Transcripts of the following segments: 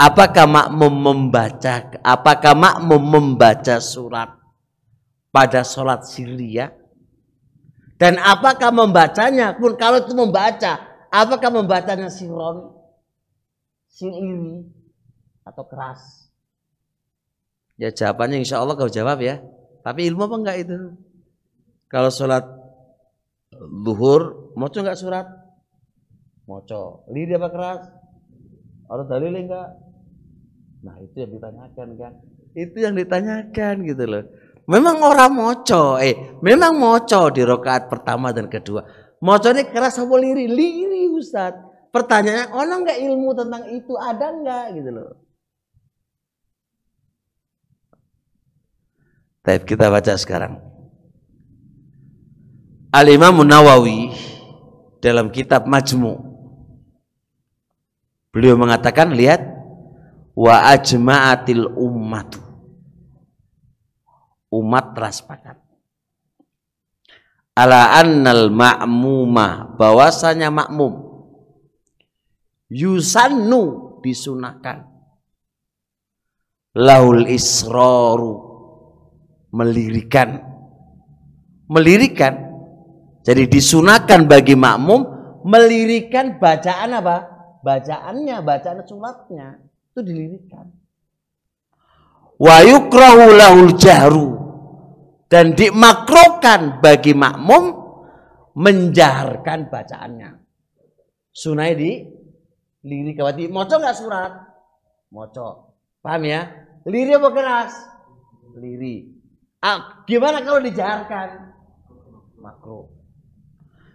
Apakah makmum membaca apakah makmum membaca surat pada sholat siria? Dan apakah membacanya pun kalau itu membaca, apakah membacanya siron, ini atau keras? Ya jawabannya insya Allah kau jawab ya. Tapi ilmu apa enggak itu? Kalau sholat duhur, moco enggak surat? Moco. Lidi apa keras? Ada dalil enggak? Nah itu yang ditanyakan kan. Itu yang ditanyakan gitu loh. Memang orang moco, eh memang moco di rokaat pertama dan kedua. Moco ini keras apa liri? Liri Ustaz. Pertanyaannya, orang nggak ilmu tentang itu ada nggak gitu loh. Tapi kita baca sekarang. Al-Imam Nawawi dalam kitab Majmu beliau mengatakan lihat wa ajma'atil ummatu umat telah sepakat ala annal ma'muma bahwasanya makmum yusannu disunahkan laul isroru melirikan melirikan jadi disunahkan bagi makmum melirikan bacaan apa bacaannya bacaan sunatnya itu dilirikan. Wa yukrahu lahul jahru. Dan dimakrokan bagi makmum menjaharkan bacaannya. Sunai di lirik kawati. Moco nggak surat? Moco. Paham ya? lirik apa keras? lirik Ah, gimana kalau dijaharkan? Makro.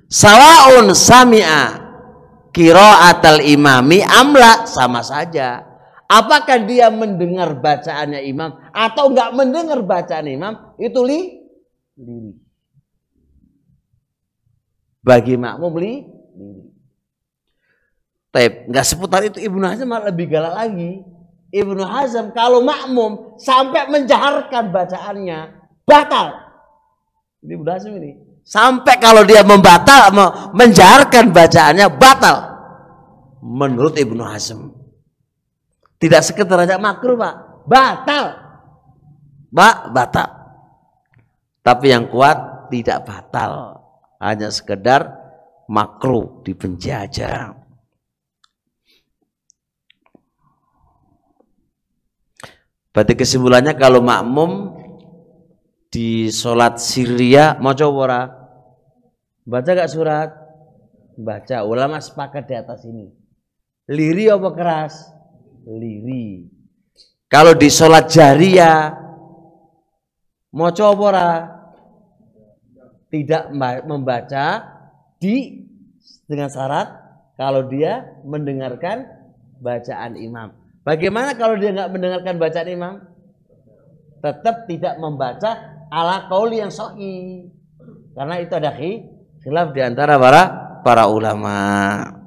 Sawaun sami'a kiro atal imami amla sama saja. Apakah dia mendengar bacaannya imam atau nggak mendengar bacaan imam? Itu li diri. Bagi makmum li diri. Tapi nggak seputar itu Ibnu Hazm malah lebih galak lagi. Ibnu Hazm kalau makmum sampai menjaharkan bacaannya batal. Ini Ibnu Hazm ini sampai kalau dia membatal menjaharkan bacaannya batal menurut Ibnu Hazm. Tidak sekedar hanya makruh, Pak. Batal. Pak, batal. Tapi yang kuat tidak batal. Hanya sekedar makruh di penjajah. Berarti kesimpulannya kalau makmum di sholat Syria mau ora baca gak surat baca ulama sepakat di atas ini liri apa keras liri. Kalau di sholat jariah ya, mau coba tidak membaca di dengan syarat kalau dia mendengarkan bacaan imam. Bagaimana kalau dia nggak mendengarkan bacaan imam? Tetap tidak membaca ala kauli yang sohi. Karena itu ada khilaf di antara para para ulama.